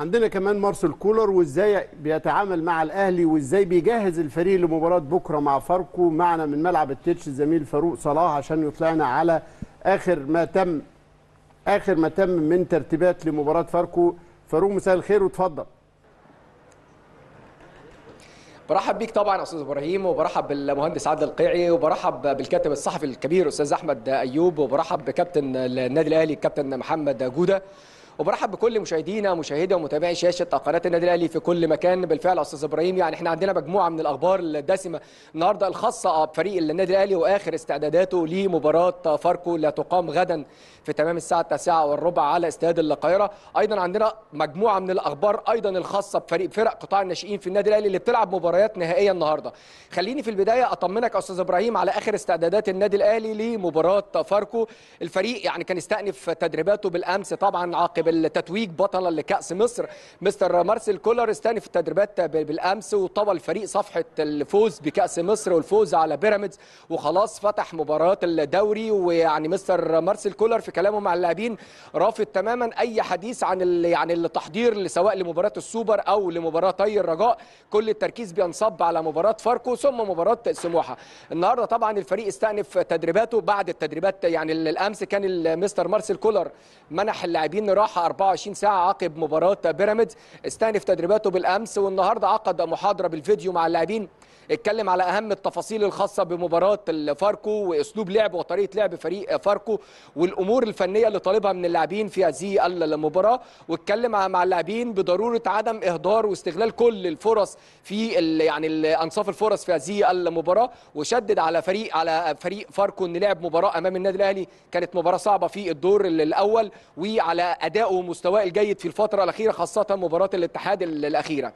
عندنا كمان مارسل كولر وازاي بيتعامل مع الاهلي وازاي بيجهز الفريق لمباراه بكره مع فاركو معنا من ملعب التتش الزميل فاروق صلاح عشان يطلعنا على اخر ما تم اخر ما تم من ترتيبات لمباراه فاركو فاروق مساء الخير وتفضل برحب بيك طبعا استاذ ابراهيم وبرحب بالمهندس عادل القيعي وبرحب بالكاتب الصحفي الكبير استاذ احمد ايوب وبرحب بكابتن النادي الاهلي الكابتن محمد جوده وبرحب بكل مشاهدينا مشاهدي ومتابعي شاشه قناه النادي الاهلي في كل مكان بالفعل استاذ ابراهيم يعني احنا عندنا مجموعه من الاخبار الدسمه النهارده الخاصه آه، بفريق النادي الاهلي واخر استعداداته لمباراه فاركو اللي تقام غدا في تمام الساعه 9 والربع على استاد القاهره ايضا عندنا مجموعه من الاخبار ايضا الخاصه بفريق فرق قطاع الناشئين في النادي الاهلي اللي بتلعب مباريات نهائيه النهارده خليني في البدايه اطمنك استاذ ابراهيم على اخر استعدادات النادي الاهلي لمباراه فاركو الفريق يعني كان استأنف تدريباته بالامس طبعا عقب بالتتويج بطلا لكأس مصر مستر مارسيل كولر استأنف التدريبات بالأمس وطوى الفريق صفحة الفوز بكأس مصر والفوز على بيراميدز وخلاص فتح مباراة الدوري ويعني مستر مارسيل كولر في كلامه مع اللاعبين رافض تماما أي حديث عن يعني التحضير سواء لمباراة السوبر أو لمباراتي الرجاء كل التركيز بينصب على مباراة فاركو ثم مباراة سموحة النهارده طبعا الفريق استأنف تدريباته بعد التدريبات يعني الأمس كان مستر مارسيل كولر منح اللاعبين راحة الراحة 24 ساعة عقب مباراة بيراميدز استأنف تدريباته بالأمس والنهاردة عقد محاضرة بالفيديو مع اللاعبين اتكلم على اهم التفاصيل الخاصه بمباراه الفاركو واسلوب لعب وطريقه لعب فريق فاركو والامور الفنيه اللي طالبها من اللاعبين في هذه المباراه واتكلم مع اللاعبين بضروره عدم اهدار واستغلال كل الفرص في يعني انصاف الفرص في هذه المباراه وشدد على فريق على فريق فاركو ان لعب مباراه امام النادي الاهلي كانت مباراه صعبه في الدور الاول وعلى ادائه ومستواه الجيد في الفتره الاخيره خاصه مباراه الاتحاد الاخيره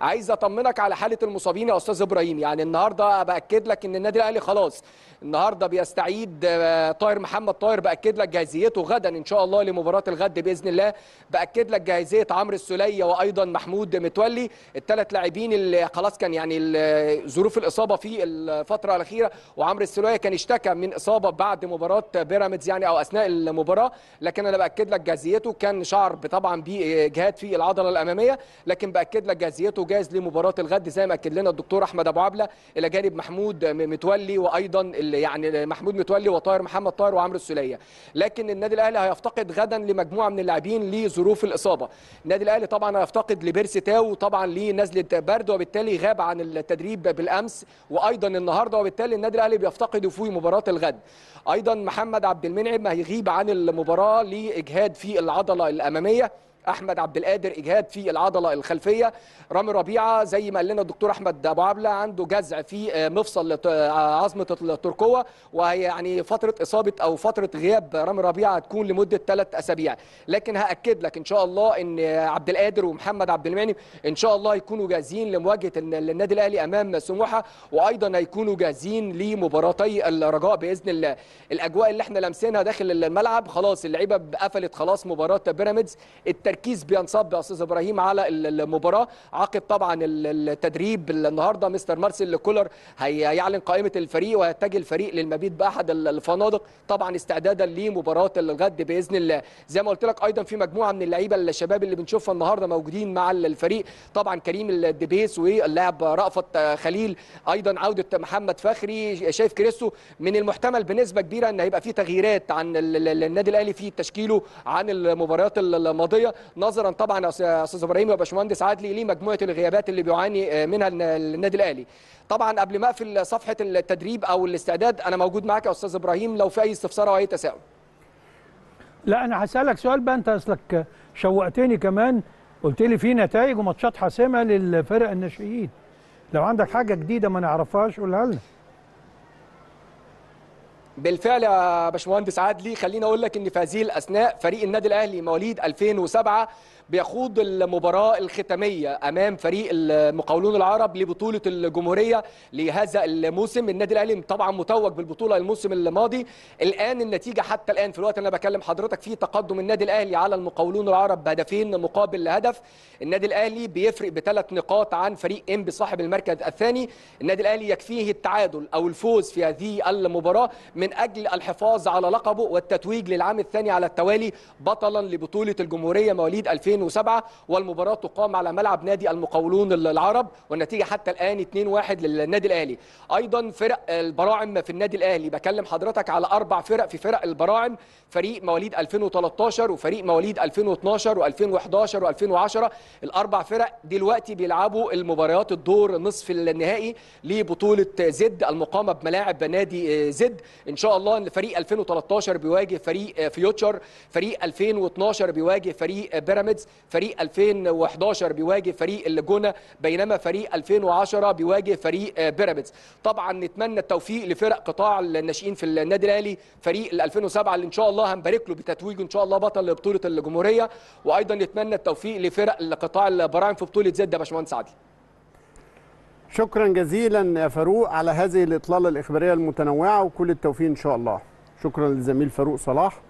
عايز اطمنك على حاله المصابين يا استاذ ابراهيم اللاعبين يعني النهارده باكد لك ان النادي الاهلي خلاص النهارده بيستعيد آه، طاهر محمد طاهر باكد لك جاهزيته غدا ان شاء الله لمباراه الغد باذن الله باكد لك جاهزيه عمرو السليه وايضا محمود متولي الثلاث لاعبين اللي خلاص كان يعني ظروف الاصابه في الفتره الاخيره وعمرو السليه كان اشتكى من اصابه بعد مباراه بيراميدز يعني او اثناء المباراه لكن انا باكد لك جاهزيته كان شعر طبعا باجهاد في العضله الاماميه لكن باكد لك جاهزيته جاهز لمباراه الغد زي ما اكد لنا الدكتور احمد أبو ابو عبله الى جانب محمود متولي وايضا يعني محمود متولي وطاهر محمد طاهر وعمرو السوليه لكن النادي الاهلي هيفتقد غدا لمجموعه من اللاعبين لظروف الاصابه النادي الاهلي طبعا هيفتقد لبيرسي تاو طبعا لنزله برد وبالتالي غاب عن التدريب بالامس وايضا النهارده وبالتالي النادي الاهلي بيفتقده في مباراه الغد ايضا محمد عبد المنعم هيغيب عن المباراه لاجهاد في العضله الاماميه احمد عبد القادر اجهاد في العضله الخلفيه رامي ربيعه زي ما قال لنا الدكتور احمد ابو عبله عنده جزع في آه، مفصل آه، عظمه الترقوه يعني فتره اصابه او فتره غياب رامي ربيعه هتكون لمده ثلاث اسابيع لكن هاكد لك ان شاء الله ان عبد القادر ومحمد عبد المنعم ان شاء الله يكونوا جاهزين لمواجهه النادي الاهلي امام سموحه وايضا هيكونوا جاهزين لمباراتي الرجاء باذن الله الاجواء اللي احنا لامسينها داخل الملعب خلاص اللعيبه قفلت خلاص مباراه بيراميدز التركيز التركيز بينصب يا استاذ ابراهيم على المباراه عقب طبعا التدريب النهارده مستر مارسيل كولر هيعلن قائمه الفريق ويتجه الفريق للمبيت باحد الفنادق طبعا استعدادا لمباراه الغد باذن الله زي ما قلت لك ايضا في مجموعه من اللعيبه الشباب اللي بنشوفها النهارده موجودين مع الفريق طبعا كريم الدبيس واللاعب رأفت خليل ايضا عوده محمد فخري شايف كريستو من المحتمل بنسبه كبيره ان هيبقى في تغييرات عن النادي الاهلي في تشكيله عن المباريات الماضيه نظرا طبعا استاذ ابراهيم وباشمهندس عادلي لمجموعه الغيابات اللي بيعاني آه، منها النادي الاهلي طبعا قبل ما اقفل صفحه التدريب او الاستعداد انا موجود معاك يا استاذ ابراهيم لو في اي استفسار او اي تساؤل لا انا هسالك سؤال بقى انت اصلك شوقتني كمان قلت لي في نتائج وماتشات حاسمه للفرق الناشئين لو عندك حاجه جديده ما نعرفهاش قولها لنا بالفعل يا باشمهندس عادلي خليني اقول لك ان في هذه الاثناء فريق النادي الاهلي مواليد 2007 بيخوض المباراه الختاميه امام فريق المقاولون العرب لبطوله الجمهوريه لهذا الموسم النادي الاهلي طبعا متوج بالبطوله الموسم الماضي الان النتيجه حتى الان في الوقت اللي انا بكلم حضرتك فيه تقدم النادي الاهلي على المقاولون العرب بهدفين مقابل هدف النادي الاهلي بيفرق بثلاث نقاط عن فريق انبي صاحب المركز الثاني النادي الاهلي يكفيه التعادل او الفوز في هذه المباراه من اجل الحفاظ على لقبه والتتويج للعام الثاني على التوالي بطلا لبطوله الجمهوريه مواليد 2000 2007 والمباراة تقام على ملعب نادي المقاولون العرب والنتيجة حتى الآن 2-1 للنادي الأهلي أيضا فرق البراعم في النادي الأهلي بكلم حضرتك على أربع فرق في فرق البراعم فريق مواليد 2013 وفريق مواليد 2012 و2011 و2010 الأربع فرق دلوقتي بيلعبوا المباريات الدور نصف النهائي لبطولة زد المقامة بملاعب نادي زد إن شاء الله فريق 2013 بيواجه فريق فيوتشر فريق 2012 بيواجه فريق بيراميدز فريق 2011 بيواجه فريق الجونه بينما فريق 2010 بيواجه فريق آه، بيراميدز طبعا نتمنى التوفيق لفرق قطاع الناشئين في النادي الاهلي فريق ال 2007 اللي ان شاء الله هنبارك له بتتويج ان شاء الله بطل لبطوله الجمهوريه وايضا نتمنى التوفيق لفرق قطاع البراعم في بطوله زد يا باشمهندس عادل شكرا جزيلا يا فاروق على هذه الاطلاله الاخباريه المتنوعه وكل التوفيق ان شاء الله شكرا للزميل فاروق صلاح